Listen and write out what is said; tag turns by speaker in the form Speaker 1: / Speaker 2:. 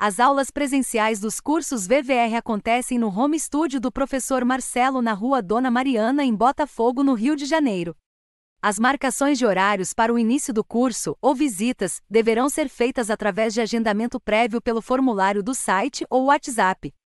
Speaker 1: As aulas presenciais dos cursos VVR acontecem no home studio do professor Marcelo na Rua Dona Mariana, em Botafogo, no Rio de Janeiro. As marcações de horários para o início do curso ou visitas deverão ser feitas através de agendamento prévio pelo formulário do site ou WhatsApp.